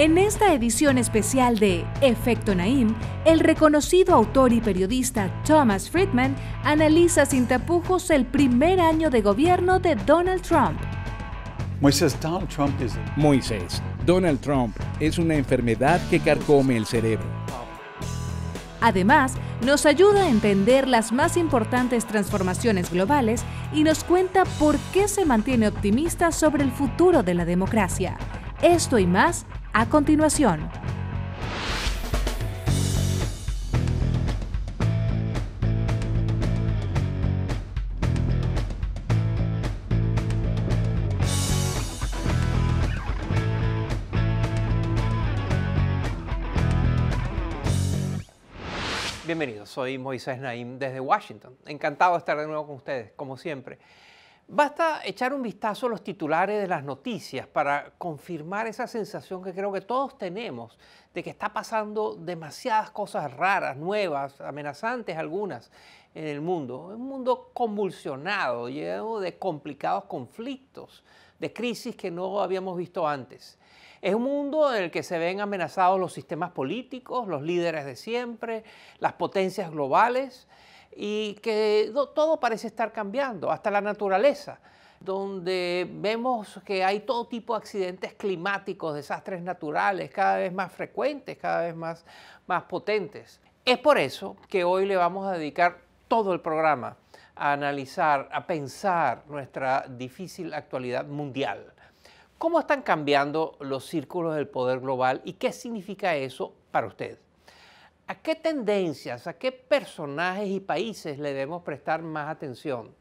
En esta edición especial de Efecto Naim, el reconocido autor y periodista Thomas Friedman analiza sin tapujos el primer año de gobierno de Donald Trump. Moisés, Donald Trump, Donald Trump es una enfermedad que carcome el cerebro. Además, nos ayuda a entender las más importantes transformaciones globales y nos cuenta por qué se mantiene optimista sobre el futuro de la democracia. Esto y más a continuación. Bienvenidos, soy Moisés Naim desde Washington. Encantado de estar de nuevo con ustedes, como siempre. Basta echar un vistazo a los titulares de las noticias para confirmar esa sensación que creo que todos tenemos de que está pasando demasiadas cosas raras, nuevas, amenazantes algunas en el mundo. Un mundo convulsionado, lleno de complicados conflictos, de crisis que no habíamos visto antes. Es un mundo en el que se ven amenazados los sistemas políticos, los líderes de siempre, las potencias globales y que todo parece estar cambiando, hasta la naturaleza, donde vemos que hay todo tipo de accidentes climáticos, desastres naturales, cada vez más frecuentes, cada vez más, potentes. Es por eso que hoy le vamos a dedicar todo el programa a analizar, a pensar nuestra difícil actualidad mundial. ¿Cómo están cambiando los círculos del poder global y qué significa eso para usted? ¿A qué tendencias, a qué personajes y países le debemos prestar más atención?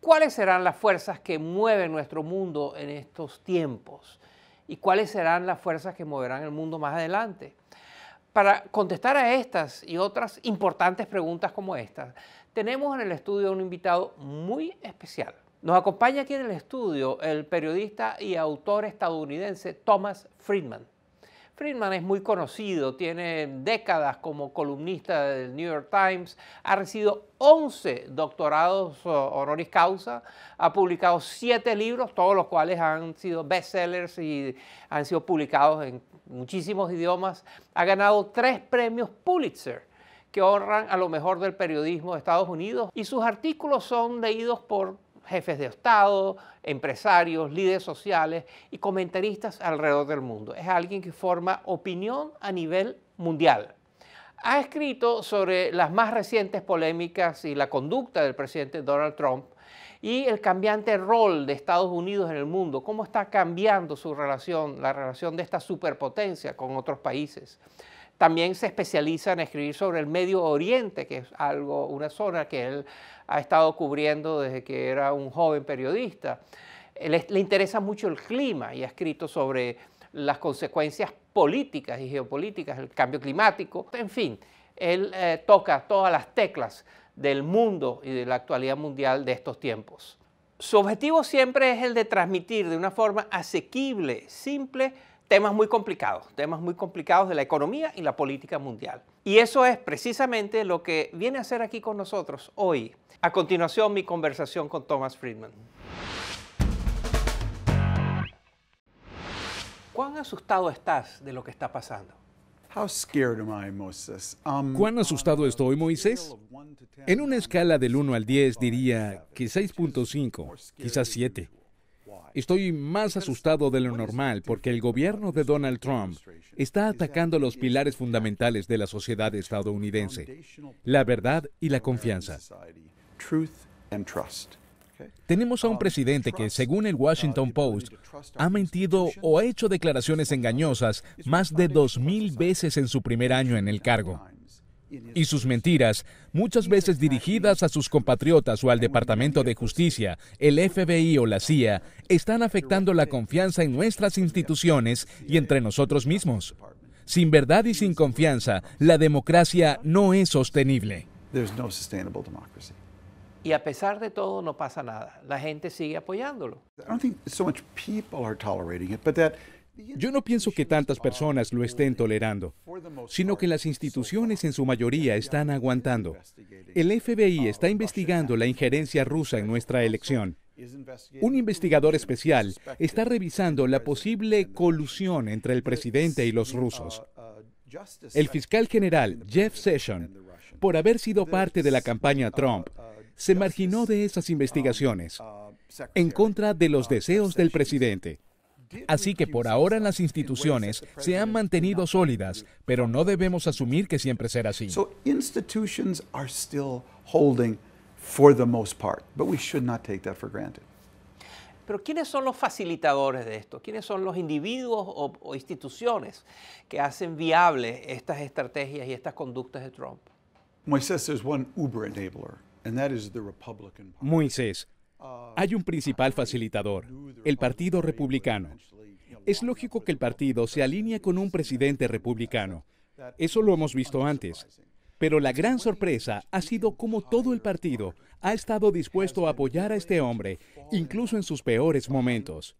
¿Cuáles serán las fuerzas que mueven nuestro mundo en estos tiempos? ¿Y cuáles serán las fuerzas que moverán el mundo más adelante? Para contestar a estas y otras importantes preguntas como estas, tenemos en el estudio a un invitado muy especial. Nos acompaña aquí en el estudio el periodista y autor estadounidense Thomas Friedman. Friedman es muy conocido, tiene décadas como columnista del New York Times, ha recibido 11 doctorados eh, honoris causa, ha publicado 7 libros, todos los cuales han sido bestsellers y han sido publicados en muchísimos idiomas, ha ganado 3 premios Pulitzer que honran a lo mejor del periodismo de Estados Unidos y sus artículos son leídos por jefes de Estado, empresarios, líderes sociales y comentaristas alrededor del mundo. Es alguien que forma opinión a nivel mundial. Ha escrito sobre las más recientes polémicas y la conducta del presidente Donald Trump y el cambiante rol de Estados Unidos en el mundo, cómo está cambiando su relación, la relación de esta superpotencia con otros países. También se especializa en escribir sobre el Medio Oriente, que es algo, una zona que él ha estado cubriendo desde que era un joven periodista. Le, interesa mucho el clima y ha escrito sobre las consecuencias políticas y geopolíticas, el cambio climático, en fin, él eh, toca todas las teclas del mundo y de la actualidad mundial de estos tiempos. Su objetivo siempre es el de transmitir de una forma asequible, simple, temas muy complicados, temas muy complicados de la economía y la política mundial. Y eso es precisamente lo que viene a hacer aquí con nosotros hoy. A continuación, mi conversación con Thomas Friedman. ¿Cuán asustado estás de lo que está pasando? Um, ¿Cuán asustado estoy, Moisés? En una escala del 1 al 10 diría que 6.5, quizás 7. Estoy más asustado de lo normal porque el gobierno de Donald Trump está atacando los pilares fundamentales de la sociedad estadounidense, la verdad y la confianza. Tenemos a un presidente que, según el Washington Post, ha mentido o ha hecho declaraciones engañosas más de dos 2.000 veces en su primer año en el cargo y sus mentiras, muchas veces dirigidas a sus compatriotas o al Departamento de Justicia, el FBI o la CIA, están afectando la confianza en nuestras instituciones y entre nosotros mismos. Sin verdad y sin confianza, la democracia no es sostenible. Y a pesar de todo no pasa nada. La gente sigue apoyándolo. Yo no pienso que tantas personas lo estén tolerando, sino que las instituciones en su mayoría están aguantando. El FBI está investigando la injerencia rusa en nuestra elección. Un investigador especial está revisando la posible colusión entre el presidente y los rusos. El fiscal general Jeff Sessions, por haber sido parte de la campaña Trump, se marginó de esas investigaciones en contra de los deseos del presidente. Así que por ahora las instituciones se han mantenido sólidas, pero no debemos asumir que siempre será así. Pero ¿quiénes son los facilitadores de esto? ¿Quiénes son los individuos o, instituciones que hacen viables estas estrategias y estas conductas de Trump? Moisés, one uber enabler. Moisés, hay un principal facilitador, el Partido Republicano. Es lógico que el partido se alinee con un presidente republicano. Eso lo hemos visto antes. Pero la gran sorpresa ha sido cómo todo el partido ha estado dispuesto a apoyar a este hombre, incluso en sus peores momentos.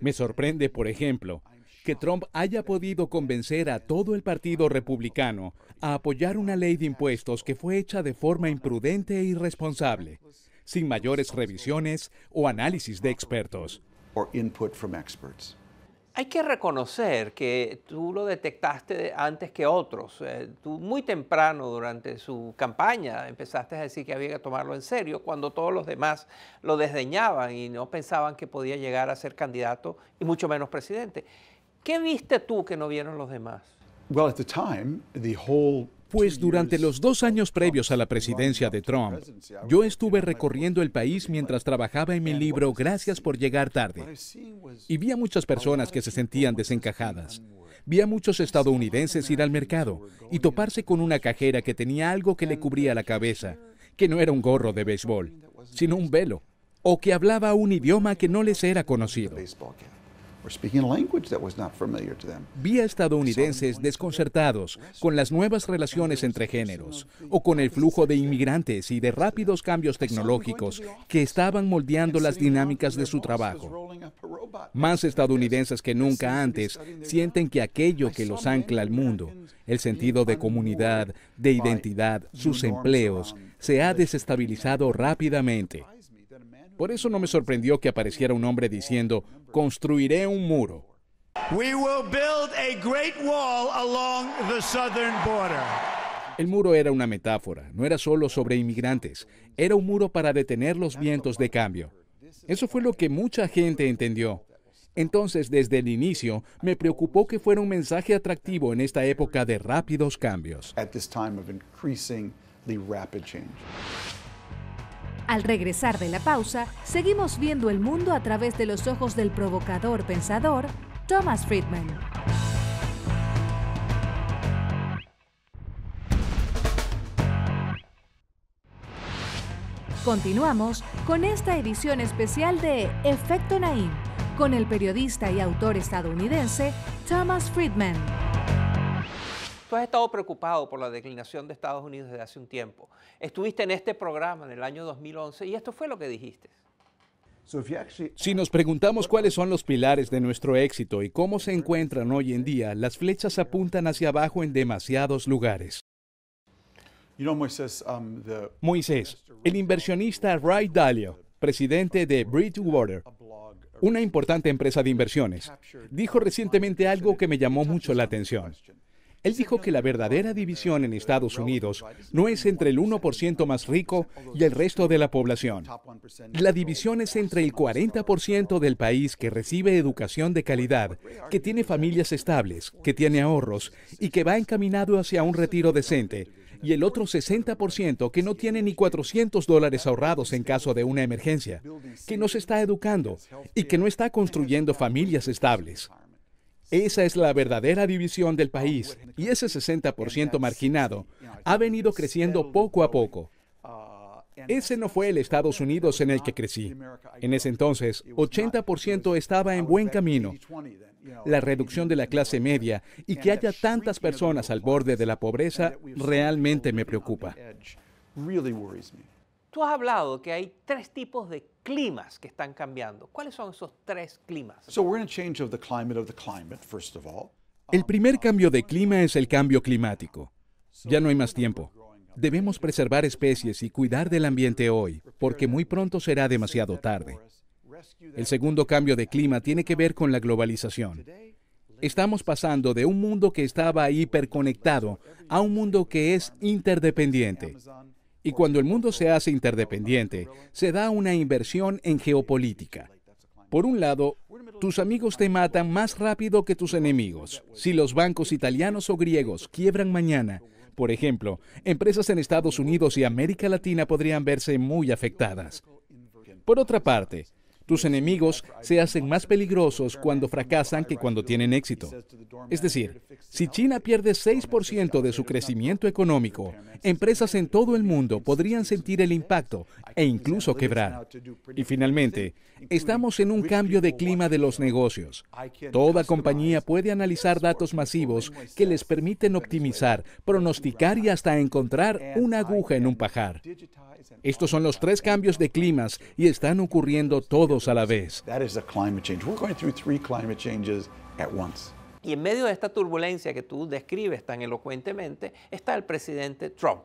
Me sorprende, por ejemplo, que Trump haya podido convencer a todo el Partido Republicano a apoyar una ley de impuestos que fue hecha de forma imprudente e irresponsable sin mayores revisiones o análisis de expertos. Hay que reconocer que tú lo detectaste antes que otros. Eh, tú muy temprano durante su campaña empezaste a decir que había que tomarlo en serio cuando todos los demás lo desdeñaban y no pensaban que podía llegar a ser candidato y mucho menos presidente. ¿Qué viste tú que no vieron los demás? Pues durante los dos años previos a la presidencia de Trump, yo estuve recorriendo el país mientras trabajaba en mi libro Gracias por llegar tarde. Y vi a muchas personas que se sentían desencajadas. Vi a muchos estadounidenses ir al mercado y toparse con una cajera que tenía algo que le cubría la cabeza, que no era un gorro de béisbol, sino un velo, o que hablaba un idioma que no les era conocido. Vía estadounidenses desconcertados con las nuevas relaciones entre géneros o con el flujo de inmigrantes y de rápidos cambios tecnológicos que estaban moldeando las dinámicas de su trabajo. Más estadounidenses que nunca antes sienten que aquello que los ancla al mundo, el sentido de comunidad, de identidad, sus empleos, se ha desestabilizado rápidamente. Por eso no me sorprendió que apareciera un hombre diciendo, construiré un muro. We will build a great wall along the southern border. El muro era una metáfora, no era solo sobre inmigrantes, era un muro para detener los vientos de cambio. Eso fue lo que mucha gente entendió. Entonces, desde el inicio, me preocupó que fuera un mensaje atractivo en esta época de rápidos cambios. At al regresar de la pausa, seguimos viendo el mundo a través de los ojos del provocador pensador Thomas Friedman. Continuamos con esta edición especial de Efecto Naim con el periodista y autor estadounidense Thomas Friedman. Tú has estado preocupado por la declinación de Estados Unidos desde hace un tiempo. Estuviste en este programa en el año 2011 y esto fue lo que dijiste. Si nos preguntamos cuáles son los pilares de nuestro éxito y cómo se encuentran hoy en día, las flechas apuntan hacia abajo en demasiados lugares. Moisés, um, el inversionista Ray Dalio, presidente de Bridgewater, una importante empresa de inversiones, dijo recientemente algo que me llamó mucho la atención. Él dijo que la verdadera división en Estados Unidos no es entre el 1% más rico y el resto de la población. La división es entre el 40% del país que recibe educación de calidad, que tiene familias estables, que tiene ahorros y que va encaminado hacia un retiro decente, y el otro 60% que no tiene ni 400 dólares ahorrados en caso de una emergencia, que no se está educando y que no está construyendo familias estables. Esa es la verdadera división del país y ese 60% marginado ha venido creciendo poco a poco. Ese no fue el Estados Unidos en el que crecí. En ese entonces, 80% estaba en buen camino. La reducción de la clase media y que haya tantas personas al borde de la pobreza realmente me preocupa. Tú has hablado que hay tres tipos de climas que están cambiando. ¿Cuáles son esos tres climas? El primer cambio de clima es el cambio climático. Ya no hay más tiempo. Debemos preservar especies y cuidar del ambiente hoy, porque muy pronto será demasiado tarde. El segundo cambio de clima tiene que ver con la globalización. Estamos pasando de un mundo que estaba hiperconectado a un mundo que es interdependiente. Y cuando el mundo se hace interdependiente, se da una inversión en geopolítica. Por un lado, tus amigos te matan más rápido que tus enemigos. Si los bancos italianos o griegos quiebran mañana, por ejemplo, empresas en Estados Unidos y América Latina podrían verse muy afectadas. Por otra parte, tus enemigos se hacen más peligrosos cuando fracasan que cuando tienen éxito. Es decir, si China pierde 6% de su crecimiento económico, empresas en todo el mundo podrían sentir el impacto e incluso quebrar. Y finalmente, estamos en un cambio de clima de los negocios. Toda compañía puede analizar datos masivos que les permiten optimizar, pronosticar y hasta encontrar una aguja en un pajar. Estos son los tres cambios de climas y están ocurriendo todo a la vez. Y en medio de esta turbulencia que tú describes tan elocuentemente está el presidente Trump,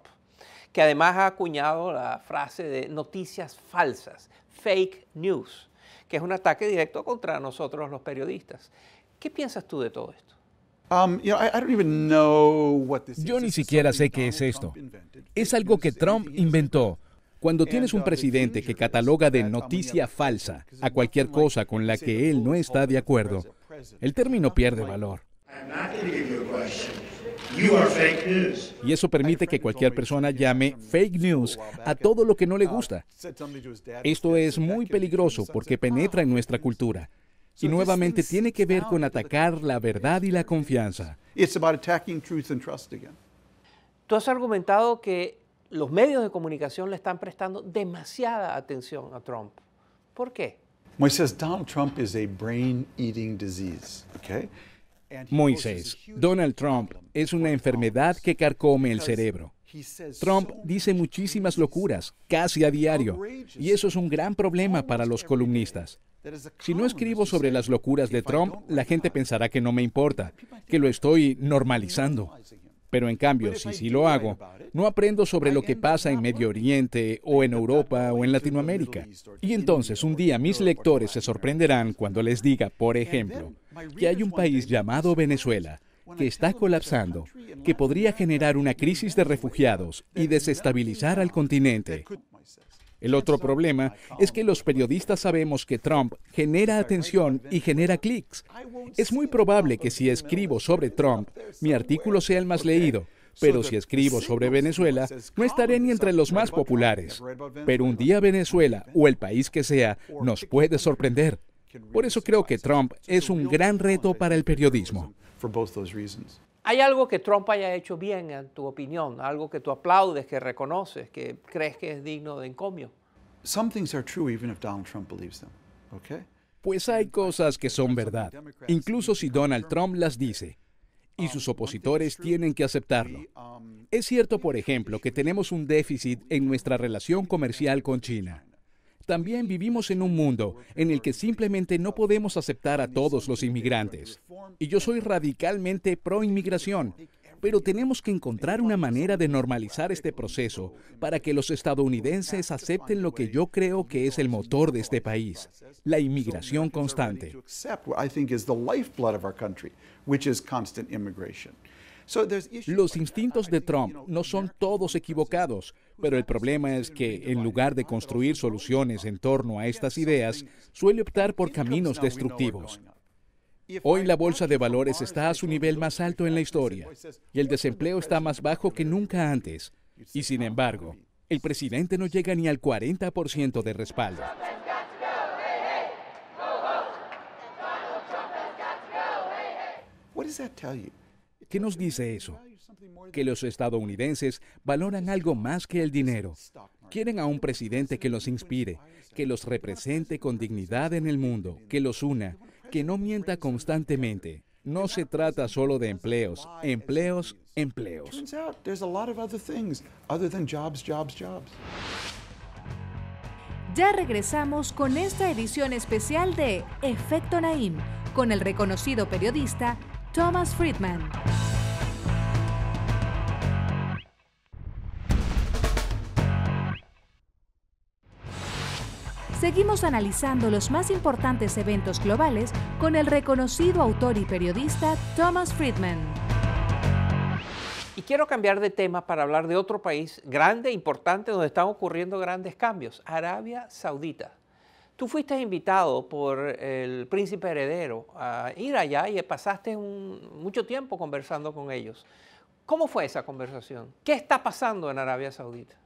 que además ha acuñado la frase de noticias falsas, fake news, que es un ataque directo contra nosotros los periodistas. ¿Qué piensas tú de todo esto? Yo ni siquiera sé qué es esto. Es algo que Trump inventó. Cuando tienes un uh, presidente que cataloga de noticia falsa a cualquier cosa con la que él no está de acuerdo, el término pierde valor. Y eso permite que cualquier persona llame fake news a todo lo que no le uh, gusta. Esto es muy peligroso porque penetra en nuestra cultura. Y nuevamente tiene que ver con atacar la verdad y la confianza. Tú has argumentado que los medios de comunicación le están prestando demasiada atención a Trump. ¿Por qué? Moisés, Donald Trump Donald Trump es una enfermedad que carcome el cerebro. Trump dice muchísimas locuras, casi a diario, y eso es un gran problema para los columnistas. Si no escribo sobre las locuras de Trump, la gente pensará que no me importa, que lo estoy normalizando. Pero en cambio, si sí lo hago, no aprendo sobre lo que pasa en Medio Oriente o en Europa o en Latinoamérica. Y entonces un día mis lectores se sorprenderán cuando les diga, por ejemplo, que hay un país llamado Venezuela que está colapsando, que podría generar una crisis de refugiados y desestabilizar al continente. El otro problema es que los periodistas sabemos que Trump genera atención y genera clics. Es muy probable que si escribo sobre Trump, mi artículo sea el más leído. Pero si escribo sobre Venezuela, no estaré ni entre los más populares. Pero un día Venezuela, o el país que sea, nos puede sorprender. Por eso creo que Trump es un gran reto para el periodismo. ¿Hay algo que Trump haya hecho bien, en tu opinión? ¿Algo que tú aplaudes, que reconoces, que crees que es digno de encomio? Pues hay cosas que son verdad, incluso si Donald Trump las dice, y sus opositores tienen que aceptarlo. Es cierto, por ejemplo, que tenemos un déficit en nuestra relación comercial con China. También vivimos en un mundo en el que simplemente no podemos aceptar a todos los inmigrantes. Y yo soy radicalmente pro inmigración, pero tenemos que encontrar una manera de normalizar este proceso para que los estadounidenses acepten lo que yo creo que es el motor de este país, la inmigración constante. Los instintos de Trump no son todos equivocados. Pero el problema es que, en lugar de construir soluciones en torno a estas ideas, suele optar por caminos destructivos. Hoy la bolsa de valores está a su nivel más alto en la historia y el desempleo está más bajo que nunca antes. Y sin embargo, el presidente no llega ni al 40% de respaldo. ¿Qué nos dice eso? que los estadounidenses valoran algo más que el dinero. Quieren a un presidente que los inspire, que los represente con dignidad en el mundo, que los una, que no mienta constantemente. No se trata solo de empleos, empleos, empleos. Ya regresamos con esta edición especial de Efecto Naim con el reconocido periodista Thomas Friedman. Seguimos analizando los más importantes eventos globales con el reconocido autor y periodista Thomas Friedman. Y quiero cambiar de tema para hablar de otro país grande, importante, donde están ocurriendo grandes cambios, Arabia Saudita. Tú fuiste invitado por el príncipe heredero a ir allá y pasaste mucho tiempo conversando con ellos. ¿Cómo fue esa conversación? ¿Qué está pasando en Arabia Saudita?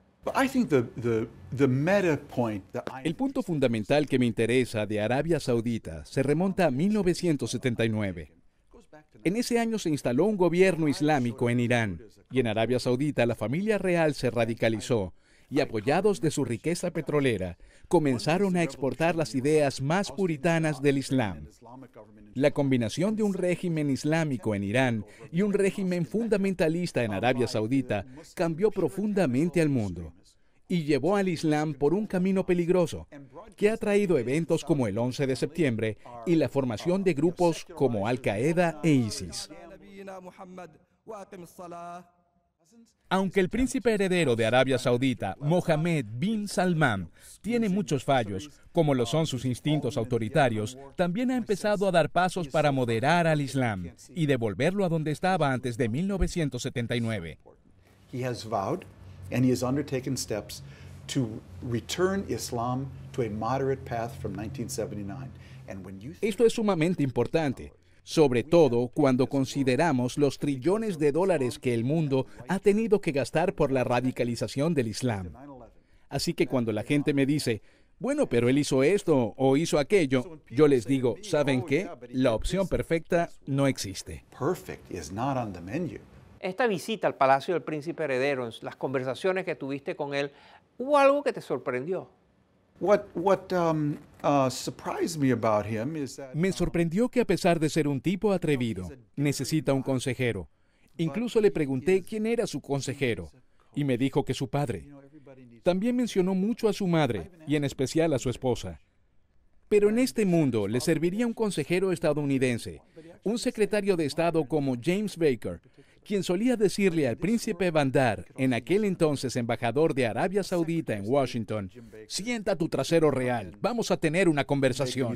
El punto fundamental que me interesa de Arabia Saudita se remonta a 1979. En ese año se instaló un gobierno islámico en Irán y en Arabia Saudita la familia real se radicalizó y apoyados de su riqueza petrolera, comenzaron a exportar las ideas más puritanas del Islam. La combinación de un régimen islámico en Irán y un régimen fundamentalista en Arabia Saudita cambió profundamente al mundo y llevó al Islam por un camino peligroso, que ha traído eventos como el 11 de septiembre y la formación de grupos como Al-Qaeda e ISIS. Aunque el príncipe heredero de Arabia Saudita, Mohammed bin Salman, tiene muchos fallos, como lo son sus instintos autoritarios, también ha empezado a dar pasos para moderar al Islam y devolverlo a donde estaba antes de 1979. Esto es sumamente importante, sobre todo cuando consideramos los trillones de dólares que el mundo ha tenido que gastar por la radicalización del Islam. Así que cuando la gente me dice, bueno, pero él hizo esto o hizo aquello, yo les digo, ¿saben qué? La opción perfecta no existe. Esta visita al Palacio del Príncipe Heredero, las conversaciones que tuviste con él, ¿hubo algo que te sorprendió? Me sorprendió que a pesar de ser un tipo atrevido, necesita un consejero. Incluso le pregunté quién era su consejero y me dijo que su padre. También mencionó mucho a su madre y en especial a su esposa. Pero en este mundo le serviría un consejero estadounidense, un secretario de Estado como James Baker, quien solía decirle al príncipe Bandar, en aquel entonces embajador de Arabia Saudita en Washington, sienta tu trasero real, vamos a tener una conversación.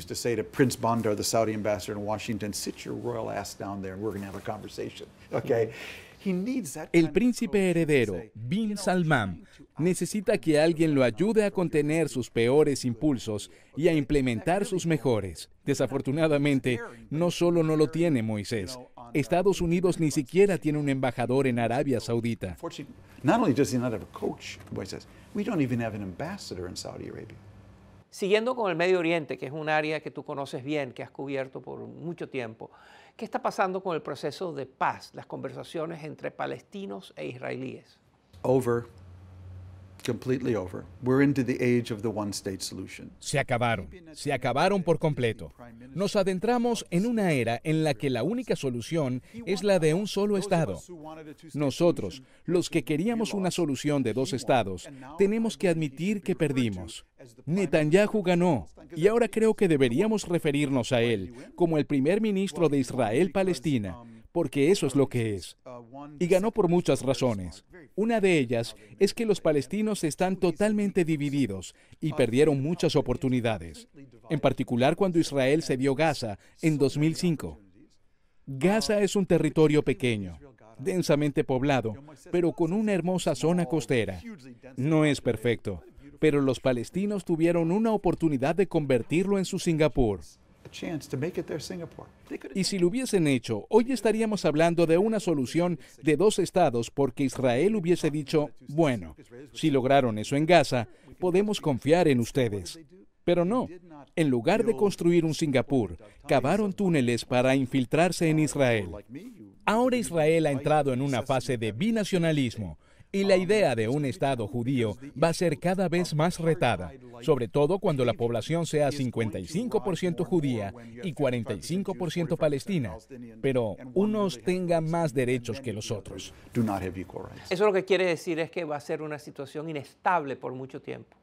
El príncipe heredero, Bin Salman, necesita que alguien lo ayude a contener sus peores impulsos y a implementar sus mejores. Desafortunadamente, no solo no lo tiene Moisés, Estados Unidos ni siquiera tiene un embajador en Arabia Saudita. Siguiendo con el Medio Oriente, que es un área que tú conoces bien, que has cubierto por mucho tiempo, ¿qué está pasando con el proceso de paz, las conversaciones entre palestinos e israelíes? Se acabaron, se acabaron por completo. Nos adentramos en una era en la que la única solución es la de un solo estado. Nosotros, los que queríamos una solución de dos estados, tenemos que admitir que perdimos. Netanyahu ganó y ahora creo que deberíamos referirnos a él como el primer ministro de Israel-Palestina porque eso es lo que es. Y ganó por muchas razones. Una de ellas es que los palestinos están totalmente divididos y perdieron muchas oportunidades, en particular cuando Israel se Gaza en 2005. Gaza es un territorio pequeño, densamente poblado, pero con una hermosa zona costera. No es perfecto, pero los palestinos tuvieron una oportunidad de convertirlo en su Singapur. Y si lo hubiesen hecho, hoy estaríamos hablando de una solución de dos estados porque Israel hubiese dicho, bueno, si lograron eso en Gaza, podemos confiar en ustedes. Pero no, en lugar de construir un Singapur, cavaron túneles para infiltrarse en Israel. Ahora Israel ha entrado en una fase de binacionalismo y la idea de un Estado judío va a ser cada vez más retada, sobre todo cuando la población sea 55% judía y 45% palestina, pero unos tengan más derechos que los otros. Eso lo que quiere decir es que va a ser una situación inestable por mucho tiempo.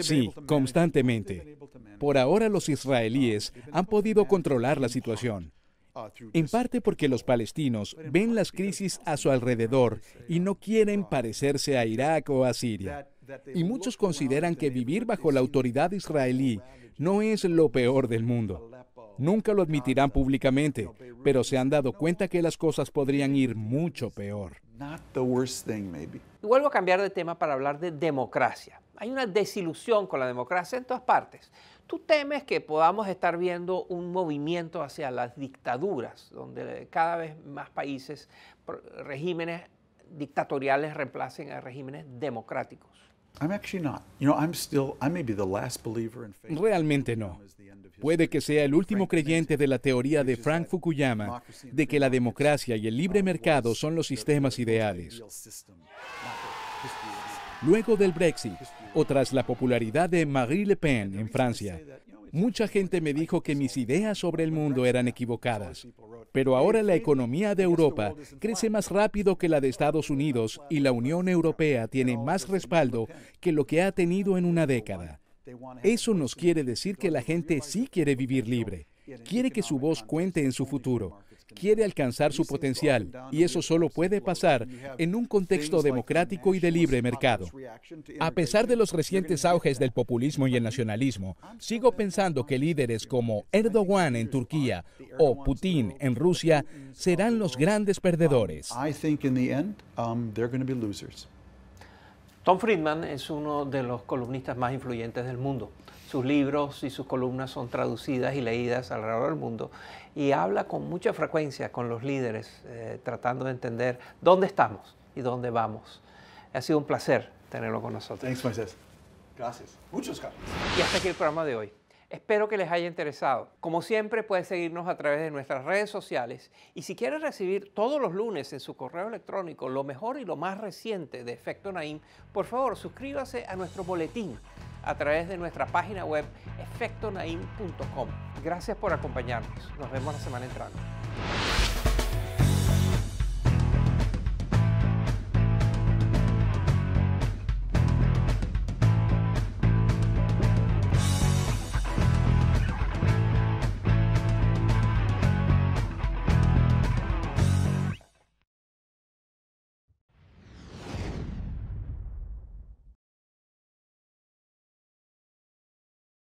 Sí, constantemente. Por ahora los israelíes han podido controlar la situación Ah, en parte porque los palestinos ven las crisis a su alrededor y no quieren parecerse a Irak o a Siria. Y muchos consideran que vivir bajo la autoridad israelí no es lo peor del mundo. Nunca lo admitirán públicamente, pero se han dado cuenta que las cosas podrían ir mucho peor. vuelvo a cambiar de tema para hablar de democracia. Hay una desilusión con la democracia en todas partes. ¿Tú temes que podamos estar viendo un movimiento hacia las dictaduras, donde cada vez más países, regímenes dictatoriales reemplacen a regímenes democráticos? Realmente no. Puede que sea el último creyente de la teoría de Frank Fukuyama de que la democracia y el libre mercado son los sistemas ideales. Luego del Brexit o tras la popularidad de Marie Le Pen en Francia, mucha gente me dijo que mis ideas sobre el mundo eran equivocadas. Pero ahora la economía de Europa crece más rápido que la de Estados Unidos y la Unión Europea tiene más respaldo que lo que ha tenido en una década. Eso nos quiere decir que la gente sí quiere vivir libre, quiere que su voz cuente en su futuro quiere alcanzar su potencial y eso solo puede pasar en un contexto democrático y de libre mercado. A pesar de los recientes auges del populismo y el nacionalismo, sigo pensando que líderes como Erdogan en Turquía o Putin en Rusia serán los grandes perdedores. Um, Tom Friedman es uno de los columnistas más influyentes del mundo sus libros y sus columnas son traducidas y leídas alrededor del mundo y habla con mucha frecuencia con los líderes eh, tratando de entender dónde estamos y dónde vamos. Ha sido un placer tenerlo con nosotros. Thanks, Moisés. Gracias. Muchos gracias. Y hasta aquí el programa de hoy. Espero que les haya interesado. Como siempre, puedes seguirnos a través de nuestras redes sociales y si quieres recibir todos los lunes en su correo electrónico lo mejor y lo más reciente de Efecto Naim, por favor suscríbase a nuestro boletín a través de nuestra página web efectonaim.com. Gracias por acompañarnos. Nos vemos la semana entrante.